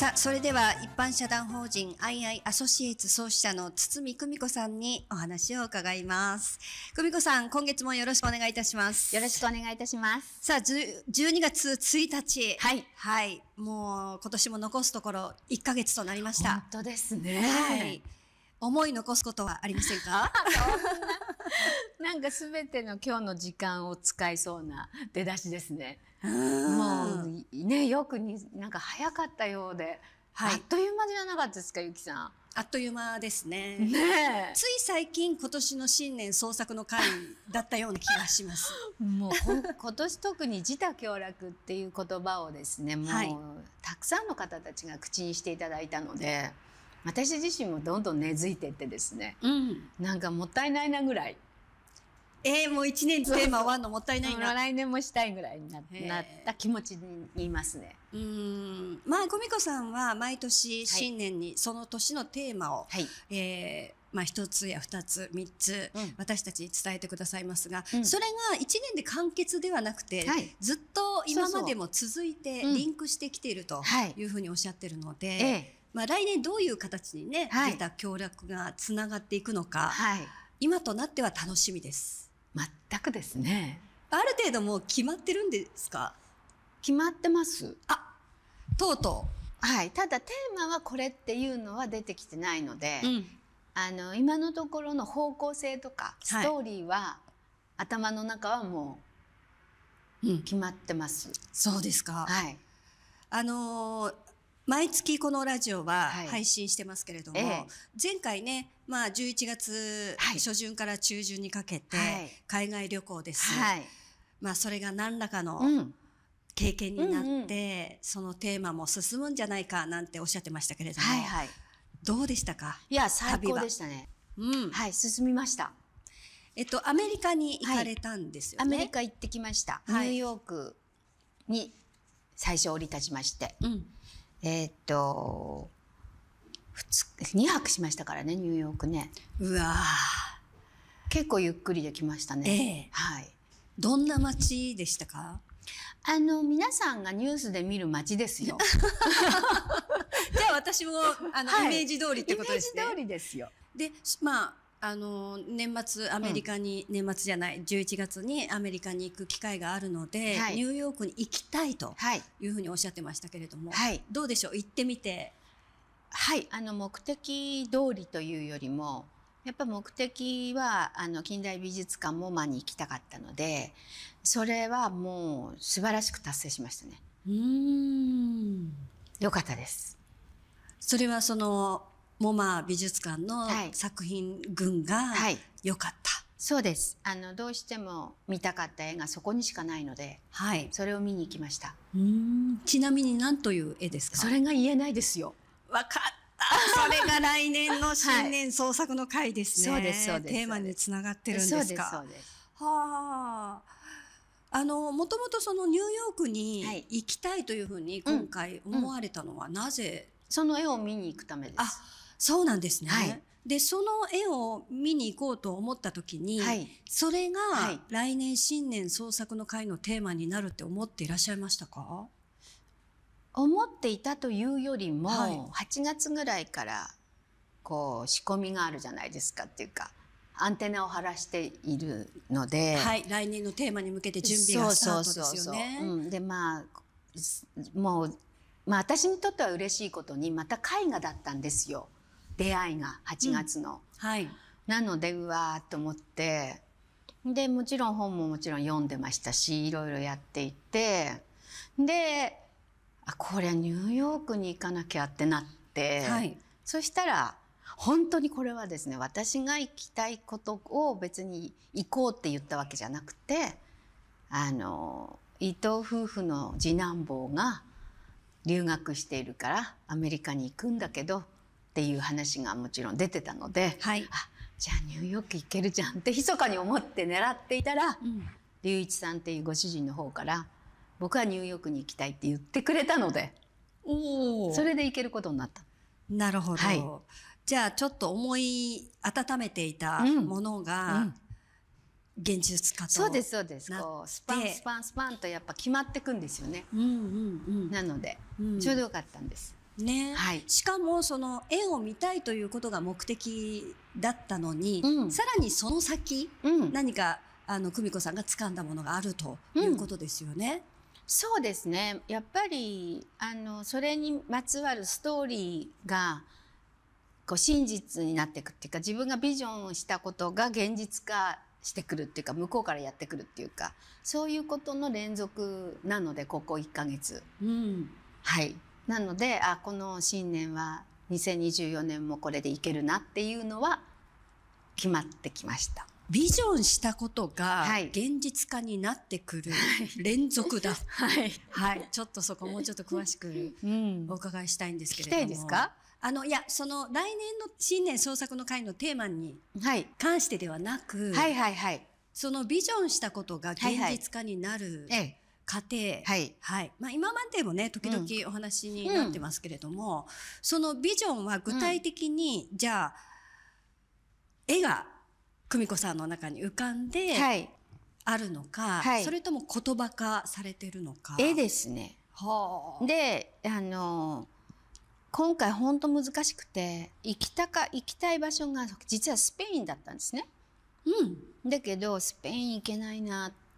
さあ、それでは一般社団法人 II アソシエイツ創始者の堤久美子さんにお話を伺います。久美子さん、今月もよろしくお願いいたします。よろしくお願いいたします。さあ、12月1日。はい。はい。もう今年も残すところ1か月となりました。本当ですね。はい。思い残すことはありませんか そんな なんか全ての今日の時間を使いそうな出だしですね。もうねよくになんか早かったようで、はい、あっという間じゃなかったですかゆきさん。あっという間ですね。ねつい最近今年の新年創作の会だったような気がします。もう 今年特に自他協楽っていう言葉をですね、もう、はい、たくさんの方たちが口にしていただいたので、私自身もどんどん根付いてってですね、うん、なんかもったいないなぐらい。えー、もう1年テーマはのもったいないな。来年もしたいぐらいになった気持ちにいますね。うん。まあ、コミコさんは毎年新年にその年のテーマを、はい、えー、まあ、一つや二つ、三つ、うん、私たちに伝えてくださいますが、うん、それが一年で完結ではなくて、はい、ずっと今までも続いてリンクしてきているというふうにおっしゃってるので、うんはい、まあ、来年どういう形にね、はい、出た協力がつながっていくのか、今となっては楽しみです。全くですね。ある程度もう決まってるんですか決まってます。あ、とうとう。はい。ただテーマはこれっていうのは出てきてないので、うん、あの、今のところの方向性とか、ストーリーは、はい、頭の中はもう、決まってます。うん、そうですか。はい。あのー毎月このラジオは配信してますけれども、はいええ、前回ね、まあ、11月初旬から中旬にかけて海外旅行です、はい、まあ、それが何らかの経験になって、うんうん、そのテーマも進むんじゃないかなんておっしゃってましたけれども、はいはい、どうでしたかいや最高でしたね、うん、はい進みましたえっとアメリカに行かれたんですよ、ねはい、アメリカ行ってきました、ニューヨークに最初降り立ちまして、うんえー、っと 2, 2泊しましたからねニューヨークねうわ結構ゆっくりできましたね、ええ、はいどんな街でしたかあの皆さんがニュースで見る街ですよ じゃあ私もあの、はい、イメージ通りってことですねイメージ通りですよでまああの年末アメリカに、うん、年末じゃない11月にアメリカに行く機会があるので、はい、ニューヨークに行きたいというふうにおっしゃってましたけれども、はい、どうでしょう行ってみて。はいあの目的通りというよりもやっぱ目的はあの近代美術館モマに行きたかったのでそれはもう素晴らしく達成しましたね。うんよかったです。それはそのモマ美術館の作品群が良かった、はいはい、そうですあのどうしても見たかった絵がそこにしかないので、はい、それを見に行きましたうんちなみに何という絵ですかそれが言えないですよ分かったそれが来年の新年 創作の回ですね、はい、そうですそうですテーマにつながってるんですかそうですはああのもともとそのニューヨークに行きたいというふうに今回思われたのはなぜ、うんうん、その絵を見に行くためです。そうなんですね。はい、でその絵を見に行こうと思った時に、はい、それが来年新年創作の会のテーマになるって思っていらっしゃいましたか思っていたというよりも、はい、8月ぐらいからこう仕込みがあるじゃないですかっていうかアンテナを張らしているので、はい、来年のテーマに向けて準備がスタートですよね。そうそうそううん、でまあもう、まあ、私にとっては嬉しいことにまた絵画だったんですよ。出会いが8月の。うん、はい、なのでうわーと思ってでもちろん本ももちろん読んでましたしいろいろやっていてであこれニューヨークに行かなきゃってなって、はい、そしたら本当にこれはですね私が行きたいことを別に行こうって言ったわけじゃなくてあの伊藤夫婦の次男坊が留学しているからアメリカに行くんだけどっていう話がもちろん出てたので、はい、あじゃあニューヨーク行けるじゃんって密かに思って狙っていたら、うん、龍一さんっていうご主人の方から僕はニューヨークに行きたいって言ってくれたのでおそれで行けることになった。なるほど、はい、じゃあちょっと思い温めていたものが、うんうん現実化そうですそうですこうスパンスパンスパンとやっぱ決まってくんですよね、うんうんうん、なので、うん、ちょうどよかったんですね、はい、しかもその絵を見たいということが目的だったのに、うん、さらにその先、うん、何かあの久美子さんが掴んだものがあるということですよね。うん、そうですねやっぱりあのそれにまつわるストーリーがこう真実になっていくっていうか自分がビジョンをしたことが現実化してくるっていうか向こうからやってくるっていうかそういうことの連続なのでここ1か月。うん、はいなのであこの新年は2024年もこれでいけるなっていうのは決まってきました。ビジョンしたことが現実化になってくる連続だ。はい。はい、ちょっとそこもうちょっと詳しくお伺いしたいんですけれども。うん、ですかあの、いや、その来年の新年創作の会のテーマに関してではなく、はい、はいはいはいそのビジョンしたことが現実化になる、はいはいええ、家庭、はい。はい。まあ今までもね、時々お話になってますけれども、うん、そのビジョンは具体的に、うん、じゃあ、絵が久美子さんの中に浮かんで、はい。あるのか、はい、それとも言葉化されてるのか。絵ですね。はあ。で、あの、今回本当難しくて、行きたか、行きたい場所が実はスペインだったんですね。うん。だけど、スペイン行けないなって。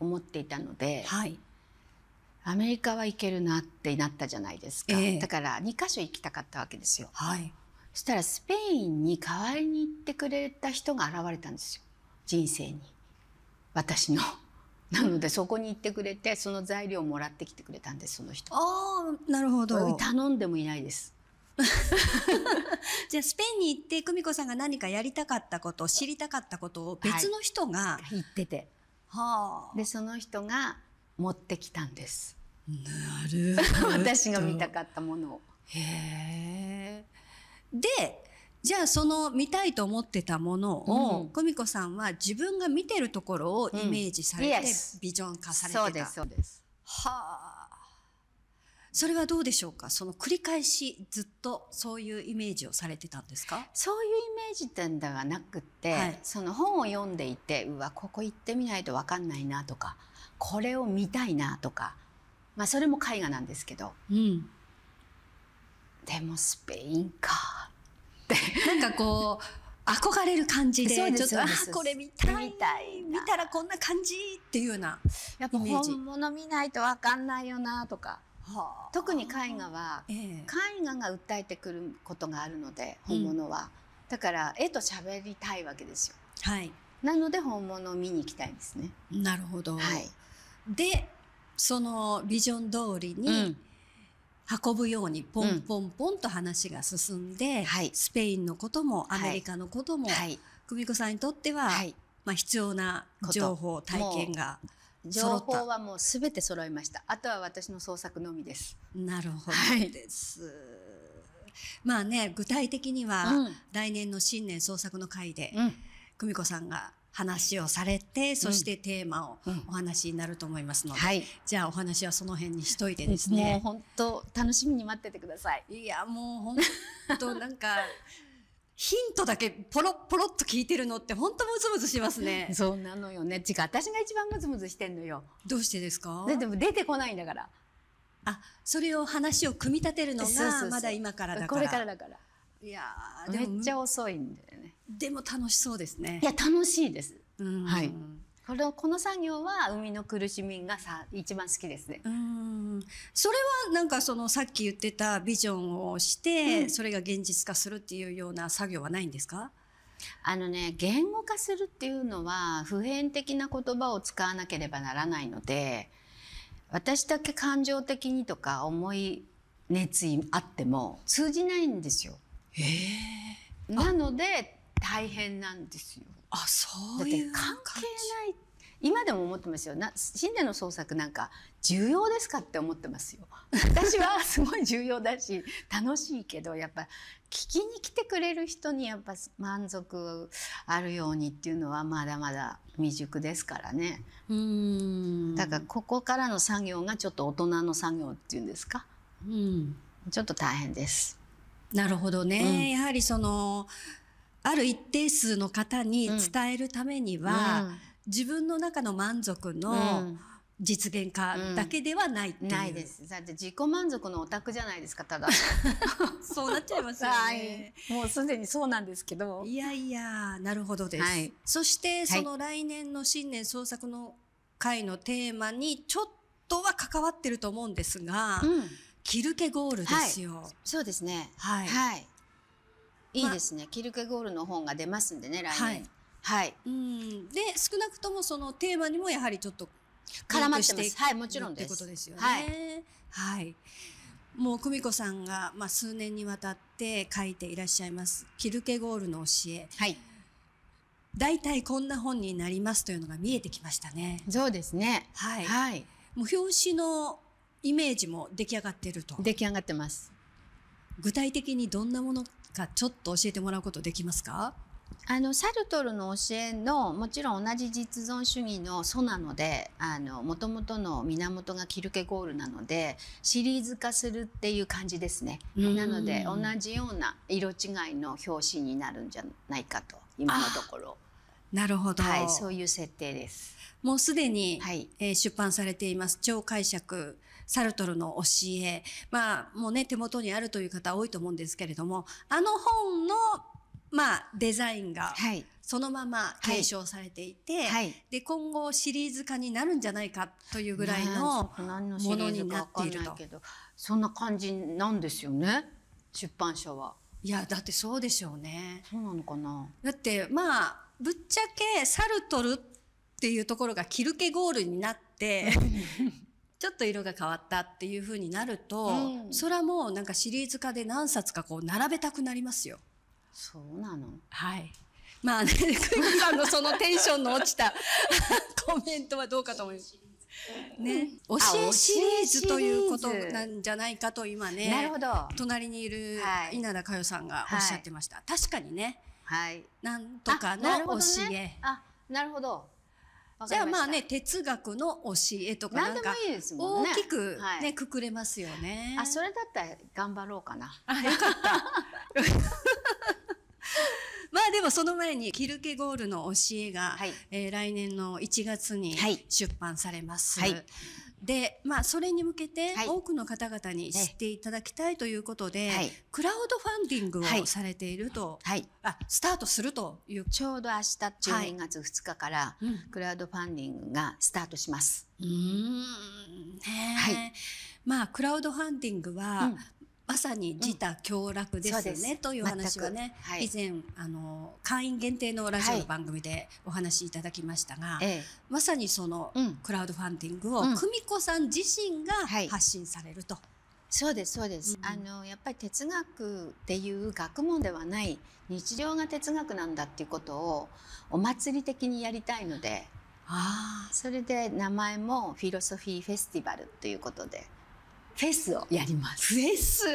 思っていたので、はい、アメリカは行けるなってなったじゃないですか、えー、だから2か所行きたかったわけですよ。はい、そしたらスペインに代わりに行ってくれた人が現れたんですよ人生に私の。なのでそこに行ってくれてその材料をもらってきてくれたんですその人。ああなるほど。頼んでもいないです。じゃあスペインに行って久美子さんが何かやりたかったこと知りたかったことを別の人が、はい、言っててでその人が持ってきたんです。なる 私が見たかったものを。へでじゃあその見たいと思ってたものを、久美子さんは自分が見てるところをイメージされて、ビジョン化されてた、ん、そうですそうですはあそれはどうでしょうかその繰り返しずっとそういうイメージをされてたんですかそういうイメージってんではなくて、はい、その本を読んでいてうわここ行ってみないと分かんないなとかこれを見たいなとか、まあ、それも絵画なんですけど、うん、でもスペインかってなんかこう憧れる感じでちょっとあこれ見たい見たい見たらこんな感じっていうようなやっぱ本物見ないと分かんないよなとか特に絵画は、絵画が訴えてくることがあるので本物は、うん、だから絵と喋りたいわけですよ。はい、なので本物を見に行きたいですね。なるほど、はい、でそのビジョン通りに、うん運ぶようにポンポンポンと話が進んで、うんはい、スペインのこともアメリカのことも、はい、久美子さんにとっては、はい、まあ、必要な情報体験が情報はもうすべて揃いましたあとは私の創作のみですなるほどです、はい、まあね具体的には、うん、来年の新年創作の会で、うん、久美子さんが話をされて、そしてテーマをお話になると思いますので、うんはい、じゃあお話はその辺にしといてですね。もう本当楽しみに待っててください。いやもう本当なんかヒントだけポロポロっと聞いてるのって本当ムズムズしますね。そうなのよね。違う、私が一番ムズムズしてんのよ。どうしてですかでも出てこないんだから。あ、それを話を組み立てるのがまだ今からだから。これからだから。いやめっちゃ遅いんだよね。でも楽しそうですね。いや、楽しいです。はい。この、この作業は生みの苦しみがさ、一番好きですね。うん、それはなんかそのさっき言ってたビジョンをして、うん、それが現実化するっていうような作業はないんですかあのね言語化するっていうのは普遍的な言葉を使わなければならないので私だけ感情的にとか思い熱意あっても通じないんですよ。えなので大変なんですよ。あそう関係ない今でも思ってますよな新年の創作なんか重要ですかって思ってますよ 私はすごい重要だし楽しいけどやっぱ聞きに来てくれる人にやっぱ満足あるようにっていうのはまだまだ未熟ですからねうんだからここからの作業がちょっと大人の作業っていうんですかうんちょっと大変ですなるほどね、うん、やはりそのある一定数の方に伝えるためには、うんうん自分の中の満足の実現化だけではないいう、うん、ないですだって自己満足のオタクじゃないですかただ そうなっちゃいますよね、はい、もうすでにそうなんですけどいやいやなるほどです、はい、そしてその来年の新年創作の会のテーマにちょっとは関わってると思うんですが、うん、キルケゴールですよ、はい、そうですねはい、いいですね、まキルケゴールの本が出ますんでね来年、はい、うんで少なくともそのテーマにもやはりちょっと絡まってますはいもちろんですってことですよねはい、はい、もう久美子さんが、まあ、数年にわたって書いていらっしゃいます「キルケゴールの教え」はい大体こんな本になりますというのが見えてきましたねそうですねはい、はい、もう表紙のイメージも出来上がってると出来上がってます具体的にどんなものかちょっと教えてもらうことできますかあのサルトルの教えのもちろん同じ実存主義の祖なのでもともとの源がキルケゴールなのでシリーズ化するっていう感じですね。なので同じような色違いの表紙になるんじゃないかと今のところ。なるほど、はい、そういう設定です。もうすでに、はい、えー、出版されています超解釈サルトルの教えまあもうね手元にあるという方多いと思うんですけれどもあの本のまあ、デザインが、そのまま継承されていて、はいはい、で、今後シリーズ化になるんじゃないかというぐらいのものになっていると。そんな感じなんですよね、出版社は。いや、だってそうでしょうね。そうなのかな。だって、まあ、ぶっちゃけ、サルトルっていうところがキルケゴールになって、ちょっと色が変わったっていうふうになると、うん、それはもうなんかシリーズ化で何冊かこう並べたくなりますよ。そうなのはいまあね久美さんのそのテンションの落ちた コメントはどうかと思います。ね、教えシリーズということなんじゃないかと今ねなるほど隣にいる稲田佳代さんがおっしゃってました、はい、確かにね、はい、なんとかの教えあなるほど、じゃあまあね哲学の教えとかなんか大きくねくくれますよね。あそれだったら頑張ろうかな。よかった。まあでもその前にキルケゴールの教えが、はい、えー、来年の1月に出版されます。はい、で、まあ、それに向けて、多くの方々に知っていただきたいということで、はい、クラウドファンディングをされていると、はいあ、スタートするという。ちょうど明日、12月2日から、クラウドファンディングがスタートします。うん、ねはい。まあ、クラウドファンディングは、まさに自他協楽ですね、うん、という話はね、はい、以前あの会員限定のラジオの番組でお話しいただきましたが、はい、まさにそのクラウドファンディングを久美子さん自身が発信されると。はい、そうですそうです、うん、あのやっぱり哲学っていう学問ではない日常が哲学なんだっていうことをお祭り的にやりたいのであそれで名前も「フィロソフィーフェスティバル」ということでフェスをやります。フェス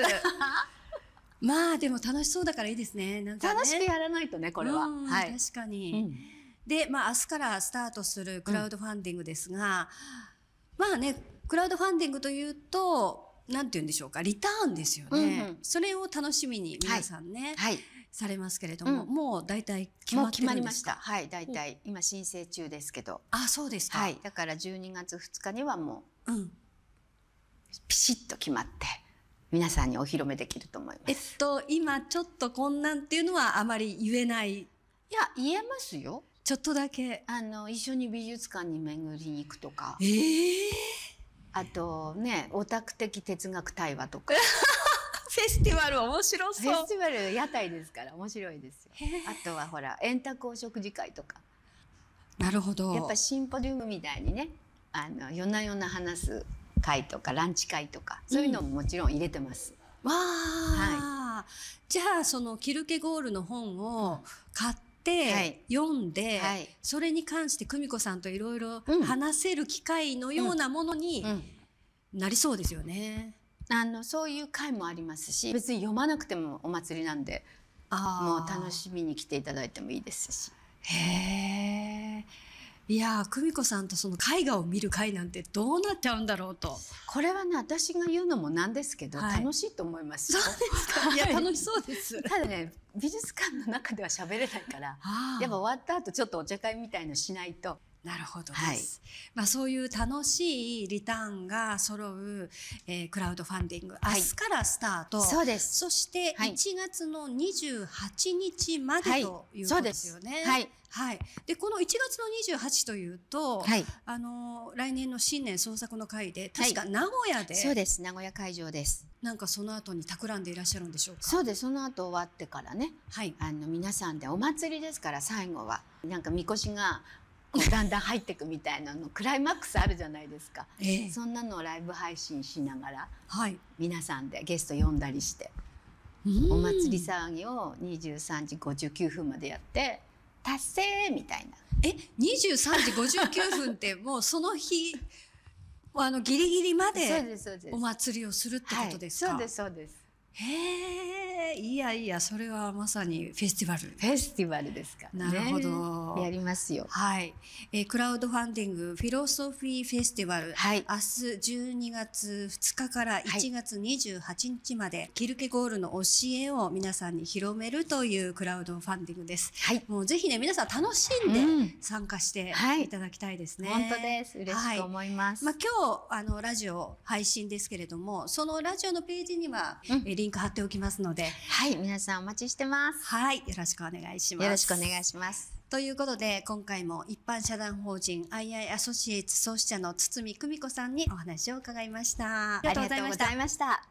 まあでも楽しそうだからいいですね。なんか、ね、楽しくやらないとね、これは。はい、確かに。うん、で、まあ明日からスタートするクラウドファンディングですが、うん、まあね、クラウドファンディングというと、なんて言うんでしょうか、リターンですよね。うんうん、それを楽しみに皆さんね、はい、はい、されますけれども、うん、もう大体決まってるんですかもう決まりました。はい、大体。今申請中ですけど。あ、そうですか。はい。だから12月2日にはもう、うん、ピシッと決まって皆さんにお披露目できると思います。えっと今ちょっと困難っていうのはあまり言えない。いや言えますよ。ちょっとだけあの一緒に美術館に巡りに行くとか。ええー、あとねオタク的哲学対話とか。フェスティバル面白そう。フェスティバル屋台ですから面白いですよ。あとはほら円卓お食事会とか。なるほど。やっぱシンポジウムみたいにね、あの夜な夜な話す会とかランチ会とかそういうのももちろん入れてます。うん、わはい、じゃあそのキルケゴールの本を買って、読んで、はい、それに関して久美子さんといろいろ話せる機会のようなものになりそうですよね。あのそういう会もありますし別に読まなくてもお祭りなんでもう楽しみに来ていただいてもいいですし。へえ。いや久美子さんとその絵画を見る会なんてどうなっちゃうんだろうとこれはね私が言うのもなんですけど、はい、楽しいと思いますいや楽しそうですただね美術館の中では喋れないからやっぱ終わった後ちょっとお茶会みたいのしないとなるほどです、はい、まあ、そういう楽しいリターンが揃う、えー、クラウドファンディング、はい、明日からスタートそうですそして1月の28日までということですよね。はいはい、でこの1月の28というと、はい、あの来年の新年創作の会で確か名古屋で、はい、そうです名古屋会場ですなんかその後に企んでいらっしゃるんでしょうかそうですその後終わってからね、はい、あの皆さんでお祭りですから最後はなんかみこしがこうだんだん入ってくみたいなのクライマックスあるじゃないですか、えー、そんなのをライブ配信しながら、はい、皆さんでゲスト呼んだりして、お祭り騒ぎを23時59分までやって達成みたいな。え23時59分ってもうその日あのギリギリまでお祭りをするってことですか、はい、そうですそうですへえいやいやそれはまさにフェスティバルフェスティバルですか、なるほどやりますよはい、えー、クラウドファンディングフィロソフィーフェスティバル、はい、明日12月2日から1月28日まで、はい、キルケゴールの教えを皆さんに広めるというクラウドファンディングです、はい、もうぜひね皆さん楽しんで参加していただきたいですね、うんはい、本当です嬉しく思います、はい、まあ今日あのラジオ配信ですけれどもそのラジオのページには、うんリンク貼っておきますので。はい、皆さんお待ちしてます。はい、よろしくお願いします。よろしくお願いします。ということで、今回も一般社団法人 II アソシエイツ創始者の堤久美子さんにお話を伺いました。ありがとうございました。